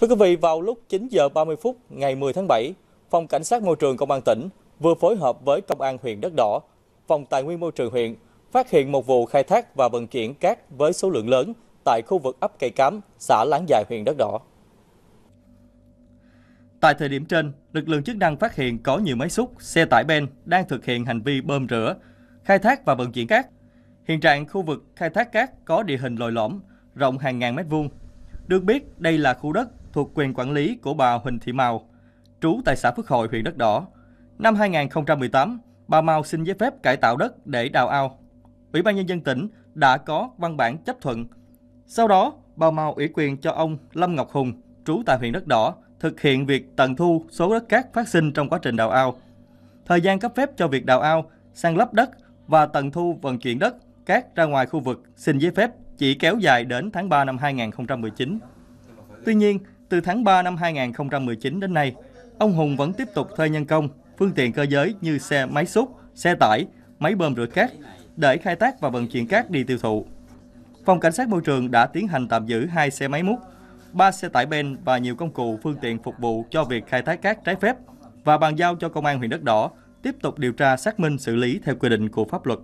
Thưa quý vị, vào lúc 9 giờ 30 phút ngày 10 tháng 7, Phòng Cảnh sát Môi trường Công an tỉnh vừa phối hợp với Công an huyện Đất Đỏ, Phòng Tài nguyên Môi trường huyện phát hiện một vụ khai thác và vận chuyển cát với số lượng lớn tại khu vực ấp Cây Cám, xã Láng Dài, huyện Đất Đỏ. Tại thời điểm trên, lực lượng chức năng phát hiện có nhiều máy xúc, xe tải ben đang thực hiện hành vi bơm rửa, khai thác và vận chuyển cát. Hiện trạng khu vực khai thác cát có địa hình lồi lõm, rộng hàng ngàn mét vuông. Được biết, đây là khu đất thuộc quyền quản lý của bà Huỳnh Thị Mào, trú tại xã Phước Hội, huyện Đất Đỏ. Năm 2018, bà Mào xin giấy phép cải tạo đất để đào ao. Ủy ban Nhân dân tỉnh đã có văn bản chấp thuận. Sau đó, bà Mào ủy quyền cho ông Lâm Ngọc Hùng, trú tại huyện Đất Đỏ, thực hiện việc tận thu số đất cát phát sinh trong quá trình đào ao. Thời gian cấp phép cho việc đào ao, san lấp đất và tận thu vận chuyển đất cát ra ngoài khu vực xin giấy phép chỉ kéo dài đến tháng 3 năm 2019. Tuy nhiên, từ tháng 3 năm 2019 đến nay, ông Hùng vẫn tiếp tục thuê nhân công, phương tiện cơ giới như xe máy xúc, xe tải, máy bơm rửa cát để khai thác và vận chuyển cát đi tiêu thụ. Phòng Cảnh sát Môi trường đã tiến hành tạm giữ hai xe máy múc, ba xe tải ben và nhiều công cụ phương tiện phục vụ cho việc khai thác cát trái phép và bàn giao cho Công an huyện Đất Đỏ tiếp tục điều tra xác minh xử lý theo quy định của pháp luật.